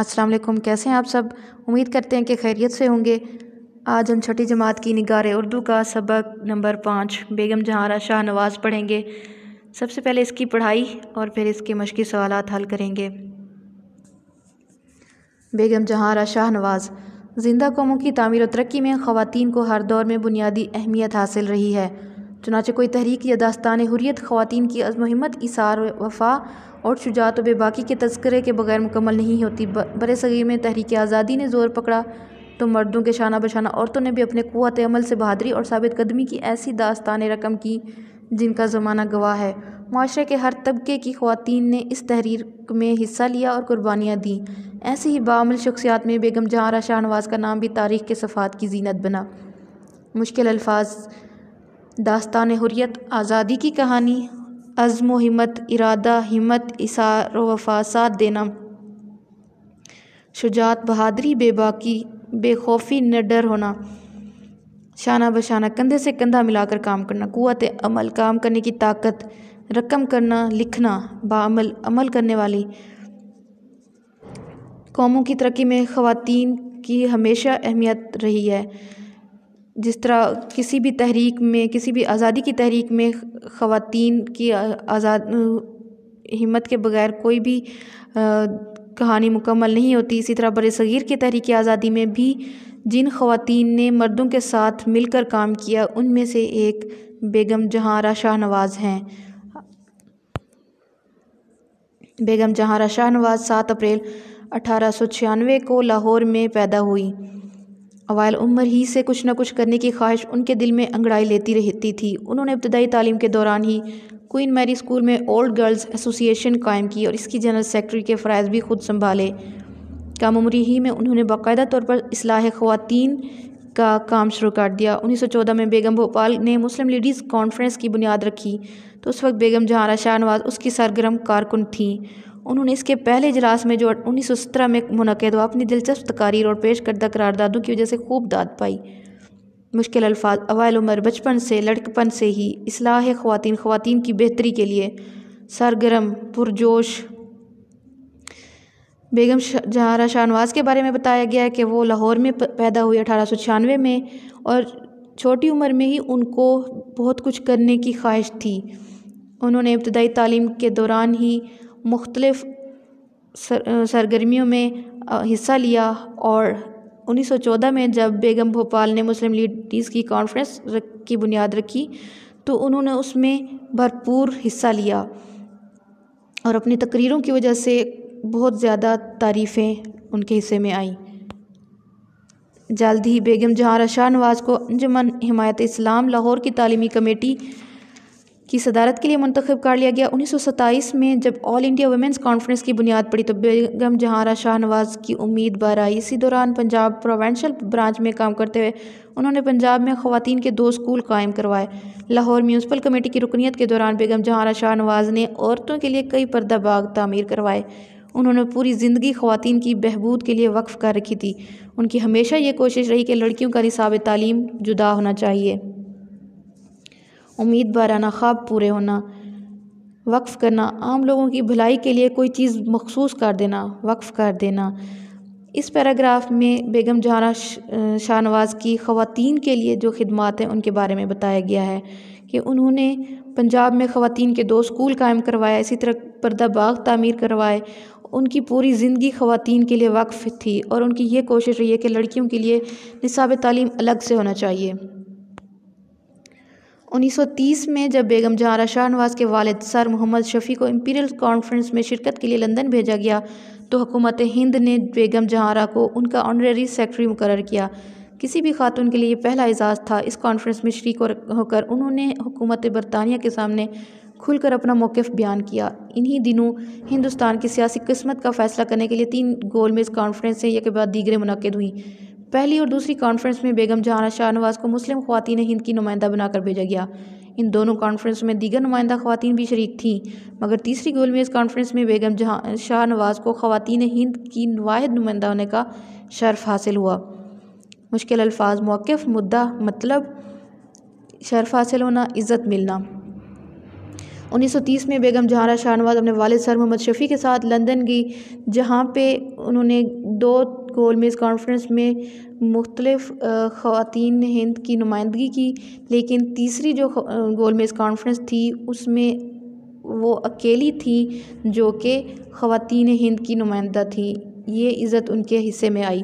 अस्सलाम वालेकुम कैसे हैं आप सब उम्मीद करते हैं कि खैरियत से होंगे आज हम छठी जमात की निगार उर्दू का सबक नंबर पाँच बेगम जहारा शाह नवाज़ पढ़ेंगे सबसे पहले इसकी पढ़ाई और फिर इसके मशक़ी सवाल हल करेंगे बेगम जहारा शाह नवाज़ जिंदा कौमों की तमीर और तरक्की में ख़वान को हर दौर में बुनियादी अहमियत हासिल रही है चुनाचे कोई तहरीक या दास्तान हुरियत खुवान की अज़म हिम्मत इसार वफ़ा और शुजात व बेबाकी के तस्करे के बगैर मुकम्मल नहीं होती बर सग़ीर में तहरीक आज़ादी ने ज़ोर पकड़ा तो मर्दों के शाना बशाना औरतों ने भी अपने कुत अमल से बहादरी और साबित कदमी की ऐसी दास्तान रकम की जिनका ज़माना गवाह है माशरे के हर तबके की खातन ने इस तहरीर में हिस्सा लिया और कुर्बानियाँ दी ऐसी ही बामिल शख्सियात में बेगम जहारा शाहनवाज का नाम भी तारीख़ के सफ़ात की जीनत बना मुश्किल अल्फाज दास्तान हुरियत आज़ादी की कहानी अज़्म हिम्मत इरादा हिम्मत इशार व साथ देना शुजात बहादरी बेबाकी बेखौफी डर होना शाना बशाना कंधे से कंधा मिलाकर काम करना क़ुत अमल काम करने की ताकत रकम करना लिखना बामल अमल करने वाली कौमों की तरक्की में ख़वातीन की हमेशा अहमियत रही है जिस तरह किसी भी तहरीक में किसी भी आज़ादी की तहरीक में ख़वान की आज़ाद हिम्मत के बगैर कोई भी कहानी मुकम्मल नहीं होती इसी तरह बर सग़ीर की तहरीक आज़ादी में भी जिन ख़वातीन ने मर्दों के साथ मिलकर काम किया उनमें से एक बेगम जहाँरा शाहनवाज़ हैं बेगम जहाँरा शाहनवाज़ सात अप्रैल अठारह को लाहौर में पैदा हुई अवैल उम्र ही से कुछ ना कुछ करने की ख्वाहिश उनके दिल में अंगड़ाई लेती रहती थी उन्होंने इब्तदाई तालीम के दौरान ही क्वीन मैरी स्कूल में ओल्ड गर्ल्स एसोसिएशन कायम की और इसकी जनरल सेक्रेटरी के फ़रज़ भी खुद संभाले कम उम्री ही में उन्होंने बाकायदा तौर पर असलाह खुवान का काम शुरू कर दिया 1914 में बेगम भोपाल ने मुस्लिम लेडीज़ कॉन्फ्रेंस की बुनियाद रखी तो उस वक्त बेगम जहाँ शाहनवाज उसकी सरगर्म कारकुन थीं उन्होंने इसके पहले इजलास में जो उन्नीस सौ सत्रह में मुनद हुआ अपनी दिलचस्प तकारीर और पेश करदा करारदादों की वजह से खूब दाद पाई मुश्किल अल्फाज अवैल उम्र बचपन से लड़कपन से ही असलाह ख़वान ख़वान की बेहतरी के लिए सरगर्म पुरजोश बेगम जहारा शाहनवाज के बारे में बताया गया है कि वो लाहौर में पैदा हुई अठारह सौ छियानवे में और छोटी उम्र में ही उनको बहुत कुछ करने की ख्वाहिश थी उन्होंने इब्तदाई तालीम के दौरान ही मुख्तलिफ़ सरगर्मियों में हिस्सा लिया और उन्नीस सौ चौदह में जब बेगम भोपाल ने मुस्लिम लीडीज़ की कॉन्फ्रेंस की बुनियाद रखी तो उन्होंने उसमें भरपूर हिस्सा लिया और अपनी तकरीरों की वजह से बहुत ज़्यादा तारीफ़ें उनके हिस्से में आईं जल्द ही बेगम जहाँ रशाह नवाज़ को अंजुमन हिमायत इस्लाम लाहौर की तालीमी कमेटी की सदारत के लिए मंतखब कर लिया गया उन्नीस में जब ऑल इंडिया वुमेंस कॉन्फ्रेंस की बुनियाद पड़ी तो बेगम जहारा शाहनवाज की उम्मीद बार आई इसी दौरान पंजाब प्रोवेंशल ब्रांच में काम करते हुए उन्होंने पंजाब में खुवान के दो स्कूल कायम करवाए लाहौर म्यूनसिपल कमेटी की रुकनीत के दौरान बेगम जहारा शाहनवाज ने औरतों के लिए कई पर्दा बाग तमीर करवाए उन्होंने पूरी ज़िंदगी खुवान की बहबूद के लिए वक्फ़ कर रखी थी उनकी हमेशा ये कोशिश रही कि लड़कियों का निसाब तालीम जुदा होना चाहिए उम्मीद बाराना ख्वाब पूरे होना वक्फ़ करना आम लोगों की भलाई के लिए कोई चीज़ मखसूस कर देना वक्फ़ कर देना इस पैराग्राफ में बेगम जहाना शाहनवाज़ की ख़वान के लिए जो खदमात हैं उनके बारे में बताया गया है कि उन्होंने पंजाब में ख़वान के दो स्कूल कायम करवाए इसी तरह पर्दा बाग तमीर करवाए उनकी पूरी ज़िंदगी ख़वान के लिए वक्फ़ थी और उनकी ये कोशिश रही है कि लड़कियों के लिए निसाब तलीम अलग से होना चाहिए उन्नीस सौ तीस में जब बेगम जहारा शाहनवाज़ के वालिद सर मोहम्मद शफ़ी को इम्पीरियल कॉन्फ्रेंस में शिरकत के लिए लंदन भेजा गया तो हुकूमत हिंद ने बेगम जहारा को उनका ऑनरेरी सेक्रेटरी मुकर किया किसी भी खातून के लिए पहला एजाज़ था इस कॉन्फ्रेंस में शरीक होकर उन्होंने हुकूमत बरतानिया के सामने खुलकर अपना मौक़ बयान किया इन्हीं दिनों हिंदुस्तान की सियासी किस्मत का फ़ैसला करने के लिए तीन गोलमेज़ कॉन्फ्रेंसें एक के बाद दीगरें मनद हुई पहली और दूसरी कॉन्फ्रेंस में बेगम जहाना शाहनवाज को मुस्लिम खुवान हिंद की नुमाइंदा बनाकर भेजा गया इन दोनों कॉन्फ्रेंस में दीगर नुमाइंदा खुवान भी शरीक थीं मगर तीसरी गोलमेज कॉन्फ्रेंस में बेगम जहाँ शाहनवाज को खुवान हिंद की वाद नुमाइंदा होने का शर्फ हासिल हुआ मुश्किल अल्फाज मौक़ मुद्दा मतलब शर्फ हासिल होना इज़्ज़त मिलना 1930 में बेगम जहाना शाहनवाज अपने वालिद सर मोहम्मद शफ़ी के साथ लंदन गई जहाँ पे उन्होंने दो गोल में इस कॉन्फ्रेंस में मुख्तलिफ ने हिंद की नुमाइंदगी की लेकिन तीसरी जो गोल मेज़ कॉन्फ्रेंस थी उसमें वो अकेली थी जो कि खातन हिंद की नुमाइंदा थी ये इज़्ज़त उनके हिस्से में आई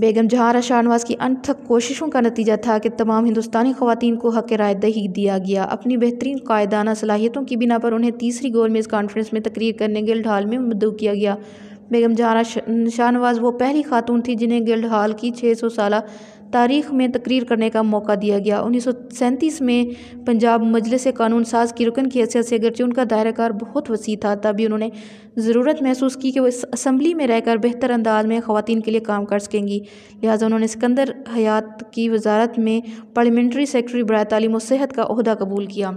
बेगम जहारा शाहनवाज की अनथक कोशिशों का नतीजा था कि तमाम हिंदुस्तानी खवतिन को हक राय दही दिया गया अपनी बेहतरीन कायदाना सलाहियतों की बिना पर उन्हें तीसरी गोल मेज़ कॉन्फ्रेंस में तकरीर करने के ढाल में मदू किया गया बेगम जहाँ शाहनवाज वो पहली खातून थी जिन्हें गिल्ड हाल की छः सौ साल तारीख में तकरीर करने का मौका दिया गया उन्नीस में पंजाब मजलिस कानून साज की रुकन की हैसियत से अगरचि उनका दायराकार बहुत वसी था तभी उन्होंने ज़रूरत महसूस की कि वह इस असम्बली में रहकर बेहतर अंदाज में ख़वान के लिए काम कर सकेंगी लिहाजा उन्होंने सिकंदर हयात की वजारत में पार्लियामेंट्री सेक्रटरी बरए तालीम सेहत का अहदा कबूल किया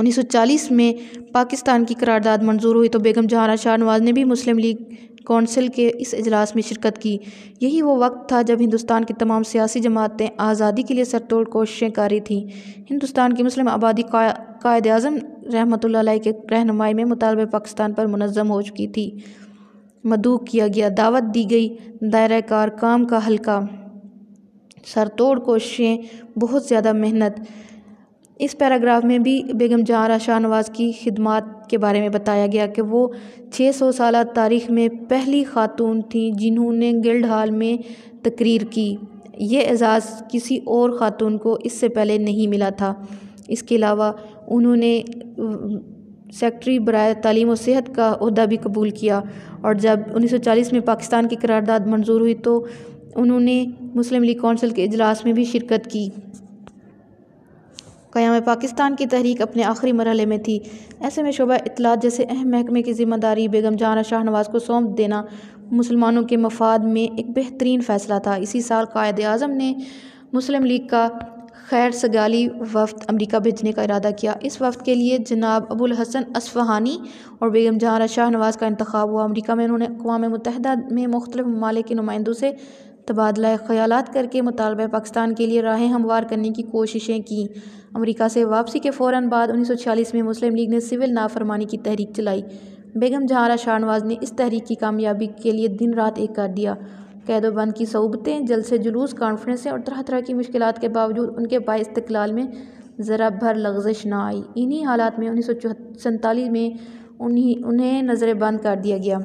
1940 में पाकिस्तान की करारदाद मंजूर हुई तो बेगम जहाना शाह नवाज़ ने भी मुस्लिम लीग कौंसिल के इस अजलास में शिरकत की यही वो वक्त था जब हिंदुस्तान की तमाम सियासी जमातें आज़ादी के लिए सरतोड़ कोशिशें कर रही थीं हिंदुस्तान की मुस्लिम आबादी कायद अजम रहमत के रहनुमाई में मुतालबे पाकिस्तान पर मनज़म हो चुकी थी मदू किया गया दावत दी गई दायरा कार काम का हल्का सरतोड़ कोशिशें बहुत ज़्यादा मेहनत इस पैराग्राफ में भी बेगम जहाँ शाह नवाज़ की खिदमात के बारे में बताया गया कि वो छः सौ साल तारीख़ में पहली खातून थीं जिन्होंने गिल्ड हाल में तकरीर की ये एज़ाज़ किसी और ख़ातून को इससे पहले नहीं मिला था इसके अलावा उन्होंने सेक्रटरी बर तलीम और सेहत का अहदा भी कबूल किया और जब 1940 में पाकिस्तान की करारदादा मंजूर हुई तो उन्होंने मुस्लिम लीग कौंसिल के अजलास में भी शिरकत की क़याम पाकिस्तान की तहरीक अपने आखिरी मरहल में थी ऐसे में शोबा इतलात जैसे अहम महकमे की जिम्मेदारी बेगम जाना शाहनवाज को सौंप देना मुसलमानों के मफाद में एक बेहतरीन फ़ैसला था इसी साल कायद अजम ने मुस्लिम लीग का खैर सगाली वफ्द अमेरिका भेजने का इरादा किया इस वफ्द के लिए जनाब अबुल हसन असफ़हानी और बेगम जहाँ शाहनवाज का इंतबाब हुआ अमरीका में उन्होंने अकवा मुतहदा में मुख्तलिफ ममालिक नुमाइंदों से तबादला ख्याल करके मुतालबा पाकिस्तान के लिए राहें हमवार करने की कोशिशें की अमरीका से वापसी के फ़ौर बाद उन्नीस सौ छियालीस में मुस्लिम लीग ने सिविल नाफरमानी की तहरीक चलाई बेगम जहारा शाहनवाज ने इस तहरीक की कामयाबी के लिए दिन रात एक कर दिया कैदोबंद की जल जलसे जुलूस कॉन्फ्रेंसें और तरह तरह की मुश्किल के बावजूद उनके बाइस्तलाल में ज़रा भर लग्जश ना आई इन्हीं हालात में उन्नीस सौ में उन्हीं उन्हें नज़रबंद कर दिया गया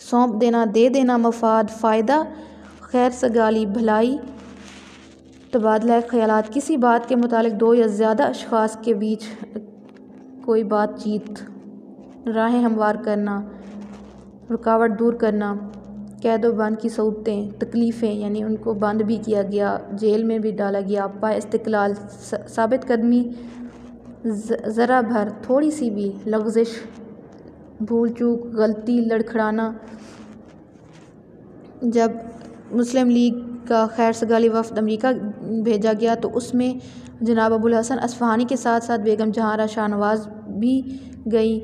सौंप देना दे देना मफाद फ़ायदा खैर सगाली भलाई तबादला ख्याल किसी बात के मुतालिक दो या ज़्यादा अशास के बीच कोई बातचीत राहें हमवार करना रुकावट दूर करना कैद बंद की सहूलतें तकलीफ़ें यानी उनको बंद भी किया गया जेल में भी डाला गया पा इस्तलाल साबित कदमी ज़रा भर थोड़ी सी भी लफजिश भूल चूक गलती लड़खड़ाना जब मुस्लिम लीग का खैर सगाली वफ़द अमरीका भेजा गया तो उसमें जनाब अबुल हसन असफ़हानी के साथ साथ बेगम जहारा शाहनवाज भी गई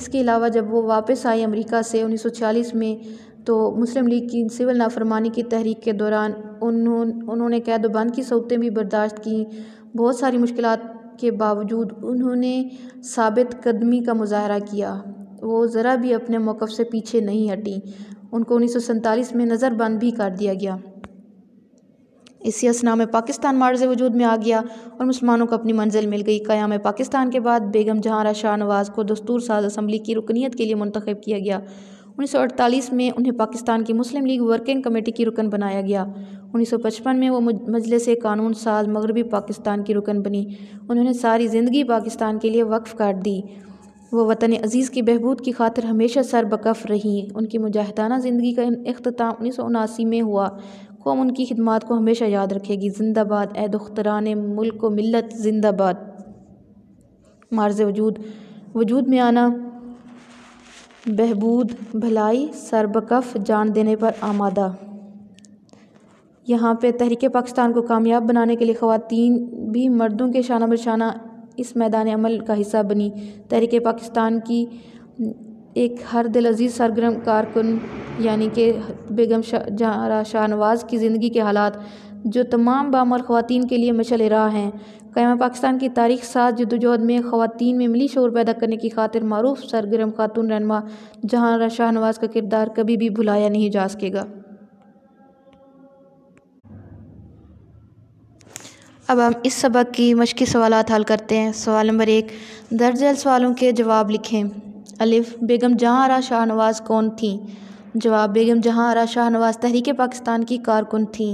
इसके अलावा जब वो वापस आई अमेरिका से 1946 में तो मुस्लिम लीग की सिविल नाफरमानी की तहरीक के दौरान उन्होंने उन्होंने कैद बंद की सहूलतें भी बर्दाश्त की बहुत सारी मुश्किल के बावजूद उन्होंने साबित कदमी का मुजाहरा किया वो ज़रा भी अपने मौक़ से पीछे नहीं हटीं उनको उन्नीस सौ सैंतालीस में नज़रबंद भी कर दिया गया इसी असना में पाकिस्तान मार्ज वजूद में आ गया और मुसलमानों को अपनी मंजिल मिल गई क़याम पाकिस्तान के बाद बेगम जहारा शाह नवाज़ को दस्तूर साज असम्बली की रुकनीत के लिए मंतखब किया गया 1948 में उन्हें पाकिस्तान की मुस्लिम लीग वर्किंग कमेटी की रुकन बनाया गया 1955 में वो मजलिस कानून साज मगरबी पाकिस्तान की रुकन बनी उन्होंने सारी ज़िंदगी पाकिस्तान के लिए वक्फ काट दी वो वतन अज़ीज़ की बहबूद की खातिर हमेशा सरबकफ रहीं उनकी मुजाहिदाना ज़िंदगी का अख्ताम उन्नीस सौ उनासी में हुआ कौम उनकी खिदमत को हमेशा याद रखेगी जिंदाबाद ए दुख्तरान मुल्क व मिलत जिंदाबाद मार्ज वजूद वजूद में आना बहबूद भलाई सरबकफ जान देने पर आमादा यहाँ पे तहरीक पाकिस्तान को कामयाब बनाने के लिए खुवान भी मर्दों के शाना बशाना इस मैदान अमल का हिस्सा बनी तहरीक पाकिस्तान की एक हर दिल अजीज़ सरगर्म कारकुन यानी कि बेगम शाह शाहनवाज की ज़िंदगी के हालात जो तमाम बामर ख़वान के लिए मशल राह हैं कैम पाकिस्तान की तारीख सात जदोजहद में खातन में मिली शोर पैदा करने की खातिर मरूफ सरगर्म खातून रहनमा जहाँ शाहनवाज का किरदार कभी भी भुलाया नहीं जा सकेगा अब हम इस सबक की मशकी सवाल हल करते हैं सवाल नंबर एक दर्ज अल सवालों के जवाब लिखें अलिफ़ बेगम जहाँ आरा शाहनवाज़ कौन थी जवाब बेगम जहाँ आरा शाहनवाज़ तहरीक पाकिस्तान की कारकुन थी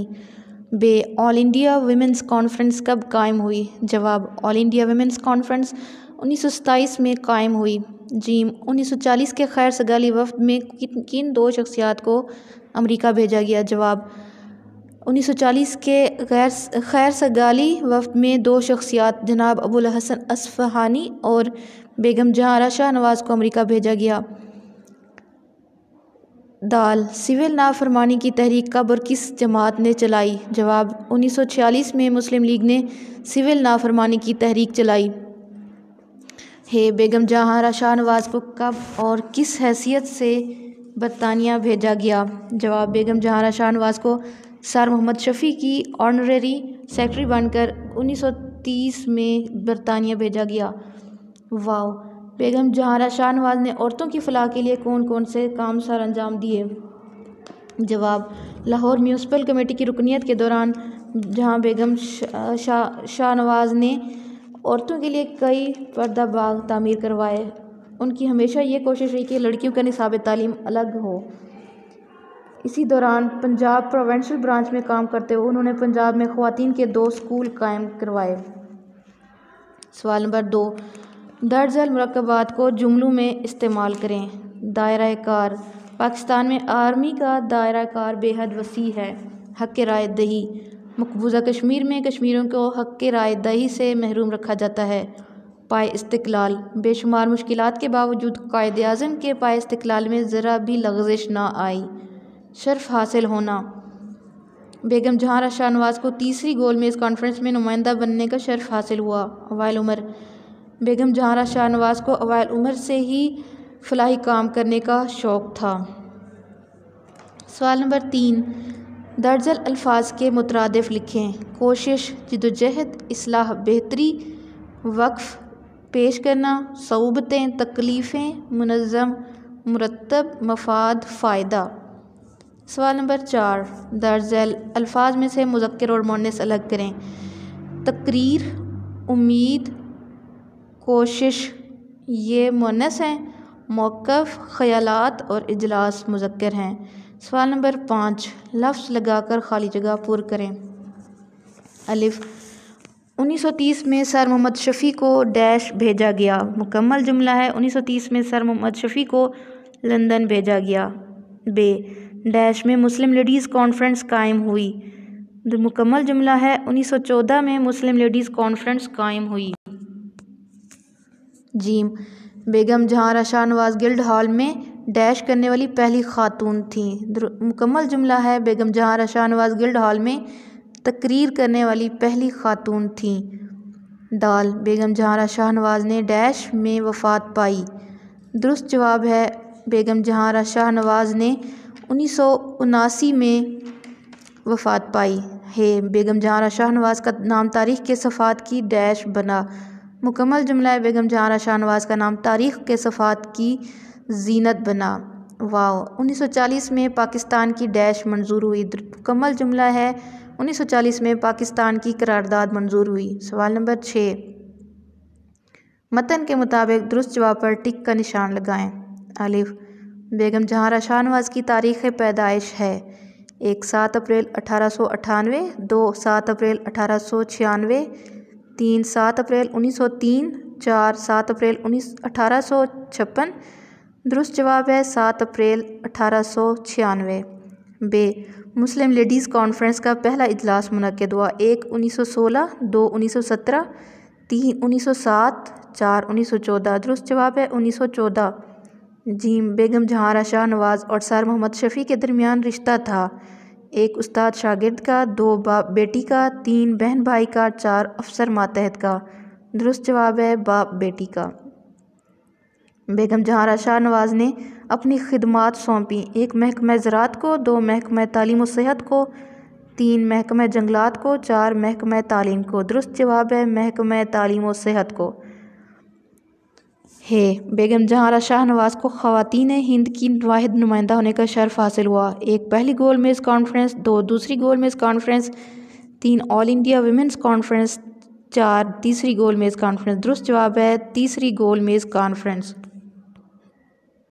बे ऑल इंडिया वेमेंस कॉन्फ्रेंस कब कायम हुई जवाब ऑल इंडिया वेमेंस कॉन्फ्रेंस उन्नीस में कायम हुई जीम 1940 के खैर सगाली वफद में किन दो शख्सियात को अमेरिका भेजा गया जवाब उन्नीस सौ चालीस के गैर खैर सगाली वफ़्त में दो शख्सियात जनाब अबुल हसन असफ़हानी और बेगम जहारा शाहनवाज़ को अमेरिका भेजा गया दाल सिविल नाफरमानी की तहरीक कब और किस जमात ने चलाई जवाब 1946 में मुस्लिम लीग ने सिविल नाफरमानी की तहरीक चलाई हे बेगम जहारा नवाज को कब और किस हैसियत से बरतानिया भेजा गया जवाब बेगम जहारा शाहनवाज को सर मोहम्मद शफ़ी की ऑनरेरी सेक्रेटरी बनकर उन्नीस सौ तीस में बरतानिया भेजा गया वाओ बेगम जहारा शाहनवाज ने औरतों की फलाह के लिए कौन कौन से काम सर अंजाम दिए जवाब लाहौर म्यूनसिपल कमेटी की रुकनीत के दौरान जहां बेगम शाह शा ने औरतों के लिए कई पर्दा बाग तमीर करवाए उनकी हमेशा ये कोशिश रही कि लड़कियों का निसाब तालीम अलग हो इसी दौरान पंजाब प्रोवेंशल ब्रांच में काम करते हुए उन्होंने पंजाब में ख़वातीन के दो स्कूल कायम करवाए सवाल नंबर दो दर्ज मरकबात को जुमलों में इस्तेमाल करें दायरा कार पाकिस्तान में आर्मी का दायरा कार बेहद वसी है हक राय दही मकबूजा कश्मीर में कश्मीरों को हक राय दही से महरूम रखा जाता है पाए इस्तलाल बेशुमार मुश्किल के बावजूद कायद अजम के पाए इस्तलाल में ज़रा भी लग्जिश ना आई शर्फ हासिल होना बेगम जहाँ शाह नवाज़ को तीसरी गोल इस कॉन्फ्रेंस में नुमाइंदा बनने का शर्फ हासिल हुआ अवायल उमर बेगम जहाँ शाह नवाज़ को अवैल उमर से ही फलाही काम करने का शौक़ था सवाल नंबर तीन दर्जल अल्फाज के मुतरदफ लिखें कोशिश जदोजहद असलाह बेहतरी वक्फ़ पेश करना सऊबतें तकलीफ़ें मनज़म मुरतब मफाद फ़ायदा सवाल नंबर चार दर्ज अल्फाज में से मुजक्र और मोनस अलग करें तकरीर उम्मीद कोशिश ये मोनस हैं मौक़ ख़यालात और इजलास मुजक्र हैं सवाल नंबर पाँच लफ्ज़ लगाकर खाली जगह पुर करें अलिफ 1930 में सर मोहम्मद शफ़ी को डैश भेजा गया मुकम्मल जुमला है 1930 में सर मोहम्मद शफ़ी को लंदन भेजा गया बे डैश में मुस्लिम लेडीज़ कॉन्फ्रेंस कायम हुई जो मुकम्मल जुमला है 1914 में मुस्लिम लेडीज़ कॉन्फ्रेंस कायम हुई जीम बेगम जहां शाह नवाज गिल्ड हॉल में डैश करने वाली पहली खातून थी मुकम्मल जुमला है बेगम जहां शाह नवाज गिल्ड हॉल में तकरीर करने वाली पहली खातून थी दाल बेगम जहाँ शाह नवाज ने डैश में वफात पाई दुरुस्त जवाब है बेगम जहां शाह नवाज ने उन्नीस सौ उनासी में वफ़ात पाई है बेगम जहाँ शाहनवाज़ का नाम तारीख़ के सफ़ात की डैश बना मुकम्मल जुमला है बेगम जहाँ शाहनवाज़ का नाम तारीख़ के सफ़ात की जीनत बना सौ 1940 में पाकिस्तान की डैश मंजूर हुई मुकम्मल जुमला है 1940 में पाकिस्तान की करारदाद मंजूर हुई सवाल नंबर छः मतन के मुताबिक दुरुस्त जवाब पर टिक का निशान लगाएं अलिफ बेगम जहाँ शाहनवाज़ की तारीख़ पैदाइश है एक सात अप्रैल अठारह सौ अठानवे दो सात अप्रैल अठारह सौ छियानवे तीन सात अप्रैल उन्नीस सौ तीन चार सात अप्रैल उन्नीस अठारह सौ छप्पन दुरुस्त जवाब है सात अप्रैल अठारह सौ छियानवे बे मुस्लिम लेडीज़ कॉन्फ्रेंस का पहला इजलास मुनद हुआ एक उन्नीस सौ सोलह दो उन्नीस सौ सत्रह तीन उन्नीस सौ सात चार उन्नीस सौ चौदह दुरुस्त जवाब है उन्नीस सौ चौदह जीम बेगम जहारा शाह नवाज़ और सर मोहम्मद शफ़ी के दरमियान रिश्ता था एक उस्ताद शागिर्द का दो बाप बेटी का तीन बहन भाई का चार अफसर मातहत का दुरुस्त जवाब है बाप बेटी का बेगम जहारा शाह नवाज़ ने अपनी खिदमात सौंपी एक महकमा ज़रात को दो महकम तालीम सेहत को तीन महकम जंगलात को चार महकम तालीम को दुरुस्त जवाब है महकम तालीम सेहत को है बेगम जहाँ शाहनवाज को ख़वान हिंद की वाद नुमाइंदा होने का शर्फ हासिल हुआ एक पहली गोल मेज़ कॉन्फ्रेंस दो दूसरी गोल मेज़ कॉन्फ्रेंस तीन ऑल इंडिया वीमेंस कॉन्फ्रेंस चार तीसरी गोल मेज़ कॉन्फ्रेंस दुरुस्त जवाब है तीसरी गोल मेज़ कॉन्फ्रेंस